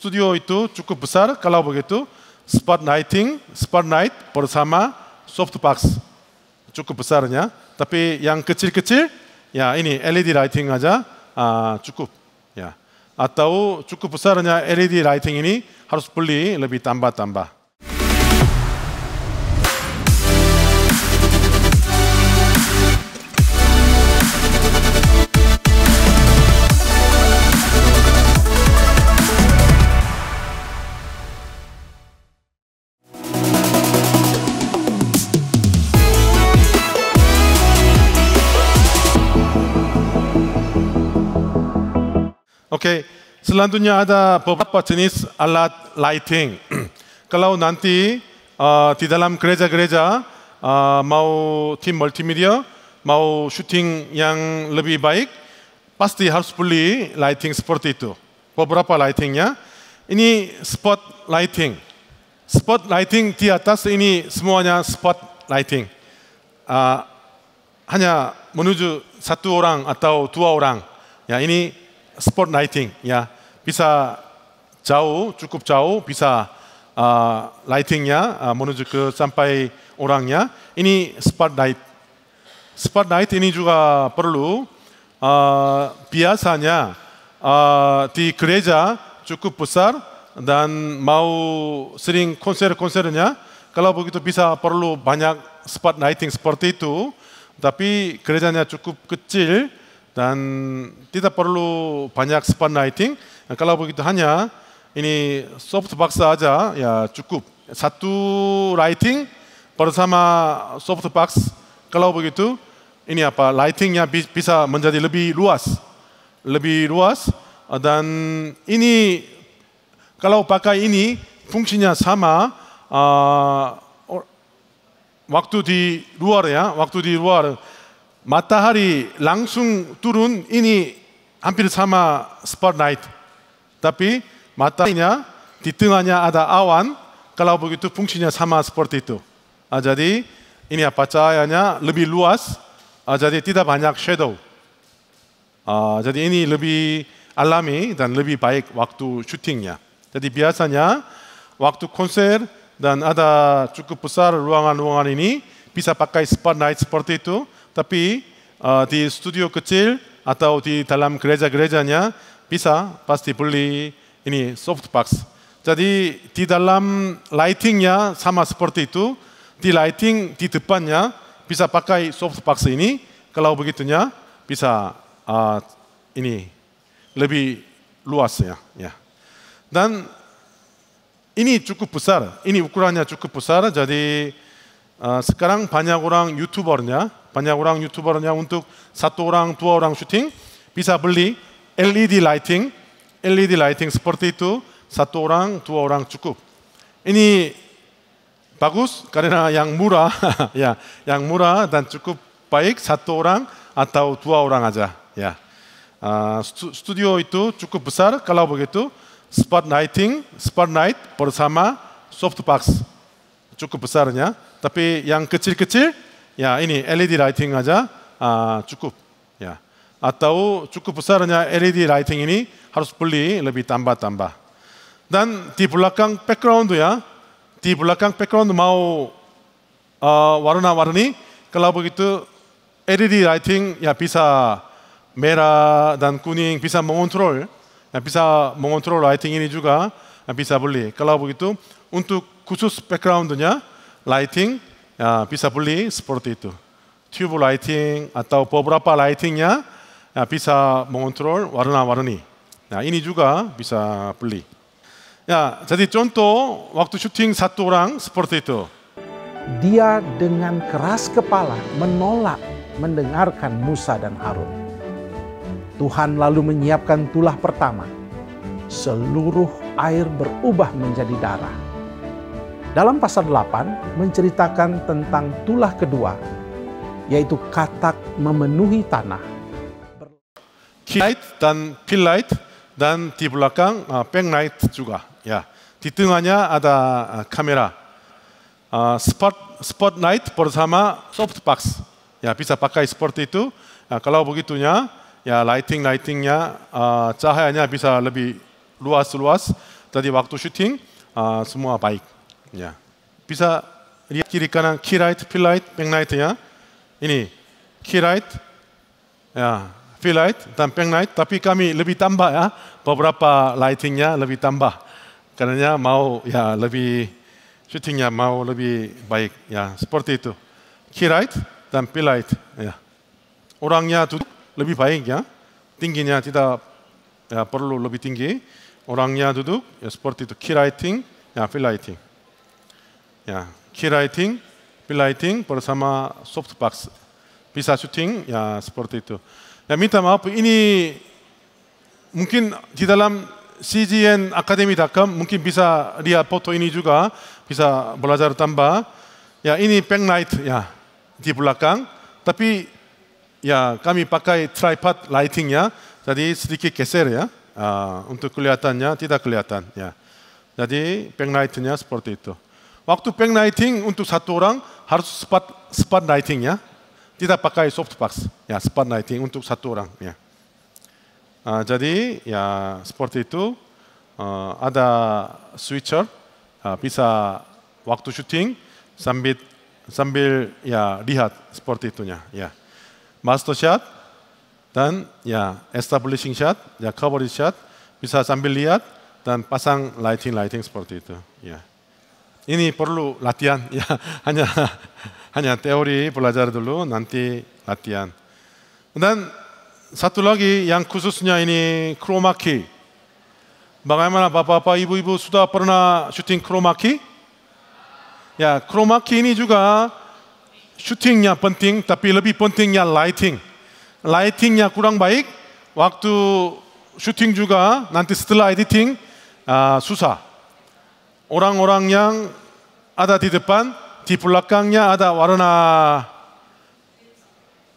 Studio itu cukup besar. Kalau begitu, spot nighting, spot night bersama softbox. Cukup besarnya. Tapi yang kecil-kecil ya ini LED lighting aja uh, cukup ya. Atau cukup besarnya LED lighting ini harus beli lebih tambah-tambah. Oke, okay. selanjutnya ada beberapa jenis alat lighting. Kalau nanti uh, di dalam gereja-gereja uh, mau tim multimedia, mau syuting yang lebih baik, pasti harus beli lighting seperti itu. Beberapa lightingnya. Ini spot lighting. Spot lighting di atas ini semuanya spot lighting. Uh, hanya menuju satu orang atau dua orang. Ya ini Spot lighting ya bisa jauh cukup jauh bisa 아 라이팅야 아, sampai orangnya ini spot light ini juga perlu uh, biasanya uh, di gereja cukup besar dan mau sering konser-konsernya kalau begitu bisa perlu banyak lighting seperti itu tapi gerejanya cukup kecil dan tidak perlu banyak spotlighting. Nah, kalau begitu hanya ini softbox saja ya cukup. Satu lighting bersama softbox. Kalau begitu ini apa lightingnya bisa menjadi lebih luas. Lebih luas dan ini kalau pakai ini fungsinya sama uh, waktu di luar ya, waktu di luar matahari langsung turun ini hampir sama spotlight. Tapi mataharinya di tengahnya ada awan, kalau begitu fungsinya sama seperti itu. Ah, jadi ini apa cahayanya lebih luas, ah, jadi tidak banyak shadow. Ah, jadi ini lebih alami dan lebih baik waktu syutingnya. Jadi biasanya waktu konser dan ada cukup besar ruangan-ruangan ini bisa pakai spotlight seperti itu tapi uh, di studio kecil atau di dalam gereja-gerejanya bisa pasti beli ini softbox. Jadi di dalam lightingnya sama seperti itu, di lighting di depannya bisa pakai softbox ini. Kalau begitunya bisa uh, ini lebih luas ya. ya. Dan ini cukup besar, ini ukurannya cukup besar. Jadi uh, sekarang banyak orang youtubernya banyak orang hanya untuk satu orang dua orang syuting bisa beli LED lighting, LED lighting seperti itu satu orang dua orang cukup. Ini bagus karena yang murah ya, yang murah dan cukup baik satu orang atau dua orang aja ya. Uh, studio itu cukup besar kalau begitu spot lighting, spot night bersama softbox cukup besarnya. Tapi yang kecil-kecil 야 이니 LED 라이팅 하자 아 주급 야 아따오 주급 부사르냐 LED 라이팅이니 하루스 불리 러비 땀바 땀바 난 디블락강 백그라운드야 디블락강 백그라운드 마오 아 와르나 와르니 클라보기트 LED 라이팅 야 비사 메라 난 꾸닝 비사 몽온트롤 야 비사 몽온트롤 라이팅이니 주가 비사 불리 클라보기트 운투 구수스 백그라운드냐 라이팅 bisa beli seperti itu. Tube lighting atau beberapa lightingnya ya, bisa mengontrol warna-warni. Nah, ini juga bisa beli. Ya, jadi contoh waktu syuting satu orang seperti itu. Dia dengan keras kepala menolak mendengarkan Musa dan Harun. Tuhan lalu menyiapkan tulah pertama. Seluruh air berubah menjadi darah dalam pasal 8 menceritakan tentang tulah kedua, yaitu katak memenuhi tanah. Kilait dan pilait dan di belakang uh, backlight juga. Ya, di tengahnya ada uh, kamera. Uh, spot spotlight bersama softbox. Ya, bisa pakai sport itu. Ya, kalau begitunya, ya lighting lightingnya uh, cahayanya bisa lebih luas luas. tadi waktu syuting uh, semua baik. Ya. Bisa lihat kiri kanan key right, fill light back ya. Ini key right, ya, fill light dan back Tapi kami lebih tambah ya beberapa lightingnya lebih tambah. Karena mau ya lebih shootingnya mau lebih baik ya seperti itu. Key right dan fill light ya. Orangnya duduk lebih baik ya. Tingginya tidak ya, perlu lebih tinggi. Orangnya duduk ya seperti itu key lighting ya fill lighting ya key lighting bersama softbox bisa syuting ya seperti itu. Ya minta maaf ini mungkin di dalam CGN Academy.com mungkin bisa lihat foto ini juga bisa belajar tambah. Ya ini backlight ya di belakang tapi ya kami pakai tripod lighting ya jadi sedikit geser ya uh, untuk kelihatannya tidak kelihatan ya. Jadi backlightnya seperti itu. Waktu peng lighting untuk satu orang harus spot spot lighting ya. Tidak pakai softbox. Ya, spot lighting untuk satu orang ya. Uh, jadi ya seperti itu uh, ada switcher uh, bisa waktu shooting sambil sambil ya lihat seperti itunya ya. Master shot dan ya establishing shot, ya cover shot bisa sambil lihat dan pasang lighting lighting seperti itu ya ini perlu latihan ya hanya hanya teori belajar dulu nanti latihan dan satu lagi yang khususnya ini chroma key bagaimana bapak-bapak ibu-ibu sudah pernah syuting chroma key ya chroma key ini juga syutingnya penting tapi lebih pentingnya lighting lightingnya kurang baik waktu syuting juga nanti setelah editing uh, susah orang-orang yang ada di depan, di belakangnya ada warna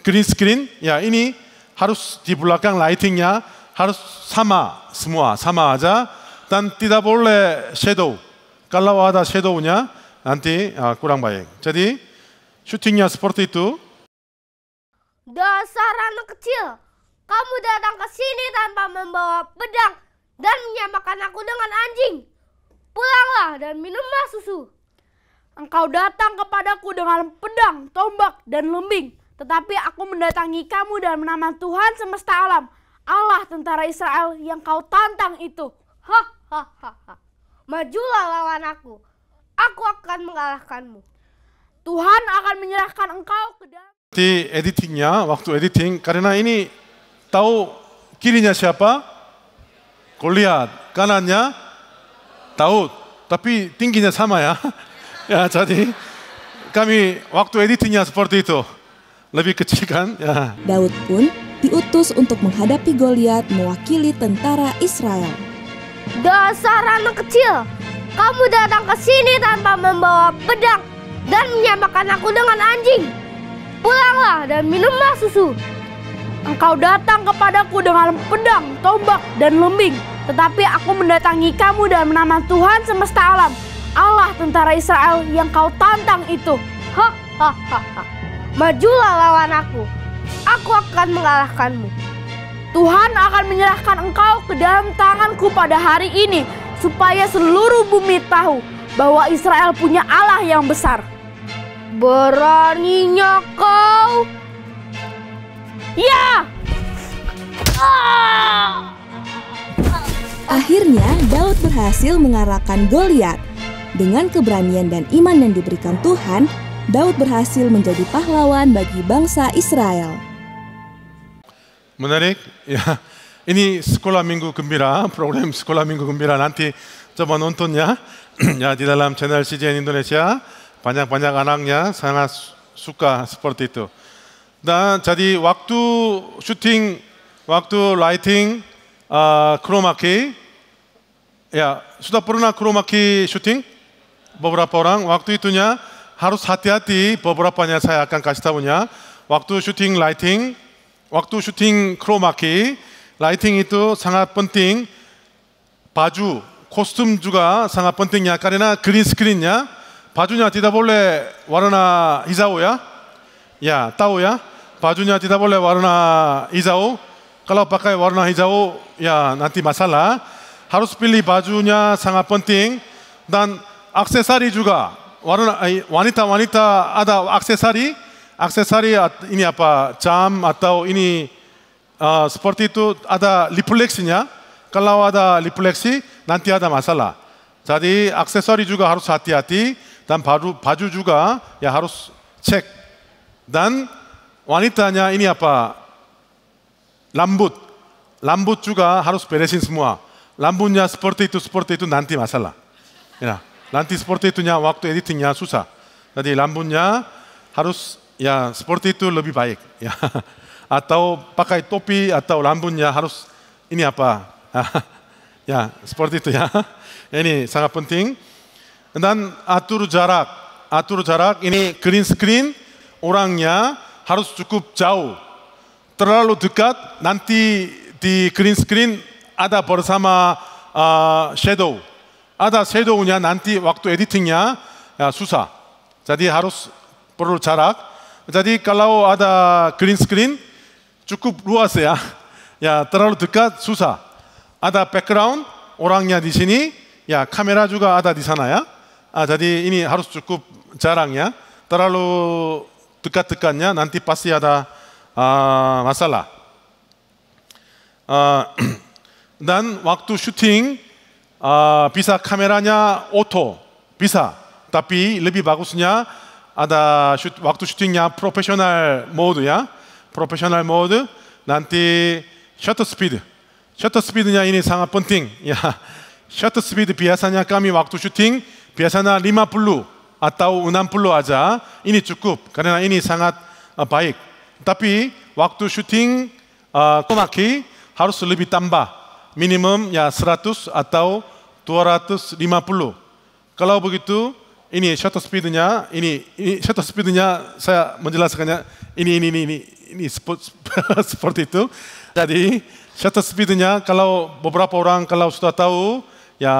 green screen. Ya, ini harus di belakang lightingnya harus sama semua sama aja dan tidak boleh shadow. Kalau ada shadownya nanti uh, kurang baik. Jadi syutingnya seperti itu. Dasar anak kecil, kamu datang ke sini tanpa membawa pedang dan menyamakan aku dengan anjing. Pulanglah dan minumlah susu. Engkau datang kepadaku dengan pedang, tombak, dan lembing. Tetapi aku mendatangi kamu dan nama Tuhan semesta alam, Allah tentara Israel yang kau tantang itu. Ha, ha, ha, Majulah lawan aku, aku akan mengalahkanmu. Tuhan akan menyerahkan engkau ke dalam... Di editingnya, waktu editing, karena ini tahu kirinya siapa? Goliat, kanannya Daud, tapi tingginya sama ya. ya, jadi kami waktu editingnya seperti itu. Lebih kecil kan? Ya. Daud pun diutus untuk menghadapi Goliat mewakili tentara Israel. Dasar anak kecil, kamu datang ke sini tanpa membawa pedang dan menyamakan aku dengan anjing. Pulanglah dan minumlah susu. Engkau datang kepadaku dengan pedang, tombak, dan lembing. Tetapi aku mendatangi kamu dalam nama Tuhan semesta alam, Allah tentara Israel yang kau tantang itu. Ha, Majulah lawan aku, aku akan mengalahkanmu. Tuhan akan menyerahkan engkau ke dalam tanganku pada hari ini, supaya seluruh bumi tahu bahwa Israel punya Allah yang besar. Beraninya kau? Ya! Ah! Akhirnya Daud berhasil mengarahkan Goliat. Dengan keberanian dan iman yang diberikan Tuhan, Daud berhasil menjadi pahlawan bagi bangsa Israel. Menarik, ya. Ini sekolah minggu gembira, program sekolah minggu gembira nanti coba nonton ya. ya di dalam channel CGN Indonesia banyak-banyak anaknya sangat suka seperti itu. Dan jadi waktu syuting, waktu lighting, 아, 크로마키. 야, 수다 포르나 크로마키 슈팅. 버브라퍼랑 왁두 이투냐 하루 사티아티 버브라파냐 사야 약간 가시타보냐 왁두 슈팅 라이팅 왁두 슈팅 크로마키 라이팅 이또 상하 번팅 바주 코스튬 주가 상하 번팅 약간이나 그린 스크린냐 바주냐 디다볼레 와르나 이자오야 야 따오야 바주냐 디다볼레 와르나 이자오 Kalau pakai warna hijau, ya nanti masalah. Harus pilih bajunya sangat penting. Dan aksesori juga. Warna, eh, wanita-wanita ada aksesori. Aksesori ini apa, jam atau ini uh, seperti itu ada refleksinya. Kalau ada refleksi, nanti ada masalah. Jadi aksesori juga harus hati-hati. Dan baju, baju juga ya harus cek. Dan wanitanya ini apa, Lambut. Lambut juga harus beresin semua. Lambutnya seperti itu, seperti itu nanti masalah. Ya, nanti seperti itu waktu editingnya susah. Jadi lambutnya harus ya seperti itu lebih baik. Ya. Atau pakai topi atau lambutnya harus ini apa? ya, seperti itu ya. Ini sangat penting. Dan atur jarak. Atur jarak ini green screen orangnya harus cukup jauh t r a l a l u d e k a t nanti di green screen ada bersama uh, shadow. Ada shadownya nanti waktu editingnya ya, susah. Jadi harus perlu jarak. Jadi kalau ada green screen cukup luas ya. ya terlalu dekat susah. Ada background orangnya di sini. Ya kamera juga ada di sana ya. 아, jadi ini harus cukup jarang ya. Terlalu dekat-dekatnya nanti pasti ada 아, 마살라. 아, 난 왁두 슈팅 아, 비사 카메라냐 오토 비사 답비 르비 바구스냐 아다 슈, 왁두 슈팅냐 프로페셔널 모드야 프로페셔널 모드 난티 셔터 스피드 셔터 스피드냐 이니 상하 번팅 야 셔터 스피드 비아사냐 까미 왁두 슈팅 비아사나 리마 블루 아따오 은한 블루 아자 이니 축구 가나 이니 상하 아, 바이크 Tapi waktu syuting uh, Komaki harus lebih tambah. Minimum ya 100 atau 250. Kalau begitu, ini shutter speednya, ini, ini shutter speednya saya menjelaskannya, ini, ini, ini, ini, ini seperti itu. Jadi shutter speednya kalau beberapa orang kalau sudah tahu, ya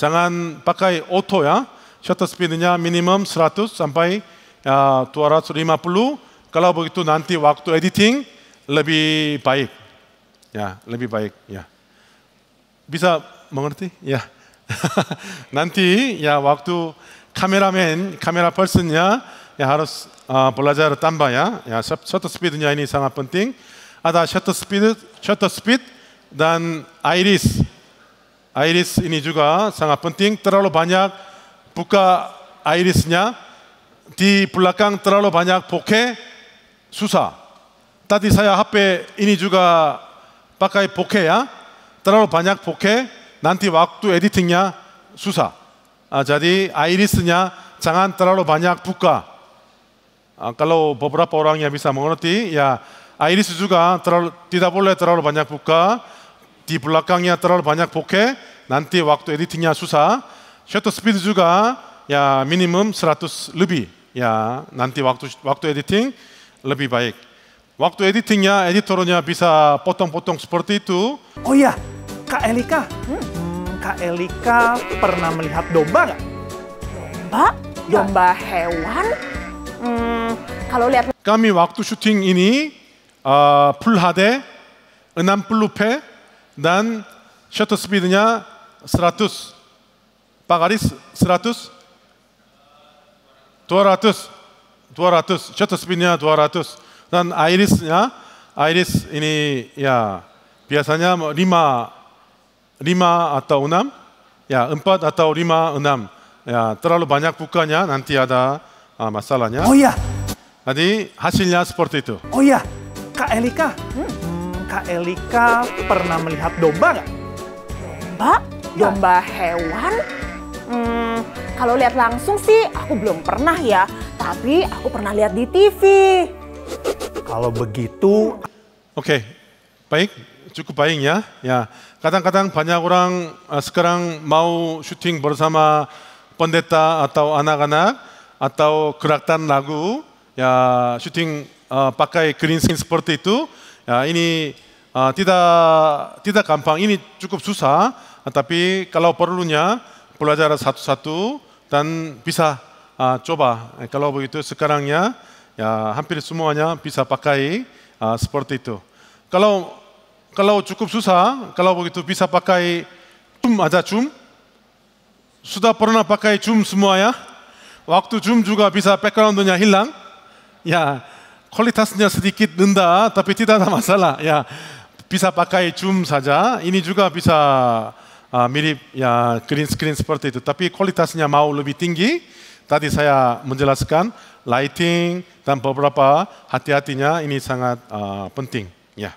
jangan pakai auto ya. Shutter speednya minimum 100 sampai ya, 250. Kalau begitu nanti waktu editing lebih baik. Ya, lebih baik, ya. Bisa mengerti? Ya. nanti ya waktu kameramen, kamera person ya harus uh, belajar tambah ya. Ya shutter speed speednya ini sangat penting. Ada shutter speed, shutter speed dan iris. Iris ini juga sangat penting. Terlalu banyak buka irisnya di belakang terlalu banyak bokeh 수사 따디사야 합배 이니주가 바까이 복해야 따라로 반약 복해 난티 왁두 에디팅야 수사 아 자디 아이리스냐 장안 따라로 반약 북가 아 깔로 버브라 보랑야 비사 먹었디 야 아이리스 주가 따라로 디다볼레 따라로 반약 북가 디블락강야 따라로 반약 복해 난티 왁두 에디팅야 수사 셔터 스피드 주가 야 미니멈 스라투스 르비 야 난티 왁두 왁두 에디팅 lebih baik. Waktu editingnya, editornya bisa potong-potong seperti itu. Oh iya, Kak Elika. Hmm. Kak Elika pernah melihat domba nggak? Domba? Domba hewan? Hmm, kalau lihat... Kami waktu syuting ini, uh, full HD, 60p, dan shutter speednya 100. Pak Aris, 100? 200. 200, shutter speednya 200 dan Iris, ya, iris ini ya biasanya 5 5 atau 6 ya 4 atau 5 6 ya terlalu banyak bukanya nanti ada uh, masalahnya. Oh iya. Jadi hasilnya seperti itu. Oh iya. Kak Elika, hmm, Kak Elika pernah melihat domba nggak? Domba? Domba hewan? Hmm, kalau lihat langsung sih aku belum pernah ya. Tapi aku pernah lihat di TV. Kalau begitu... Oke, okay. baik. Cukup baik ya. Ya, kadang-kadang banyak orang uh, sekarang mau syuting bersama pendeta atau anak-anak atau gerakan lagu. Ya, syuting uh, pakai green screen seperti itu. Ya, ini uh, tidak tidak gampang. Ini cukup susah. Tapi kalau perlunya belajar satu-satu dan bisa coba Kalau begitu sekarangnya ya hampir semuanya bisa pakai sport itu. Kalau kalau cukup susah, kalau begitu bisa pakai tum aja cum. Sudah pernah pakai cum semua ya? Waktu cum juga bisa background nya hilang. Ya kualitasnya sedikit rendah tapi tidak ada masalah. Ya bisa pakai cum saja. Ini juga bisa mirip ya green screen sport itu. Tapi kualitasnya mau lebih tinggi. Tadi saya menjelaskan lighting dan beberapa hati-hatinya ini sangat uh, penting. Ya.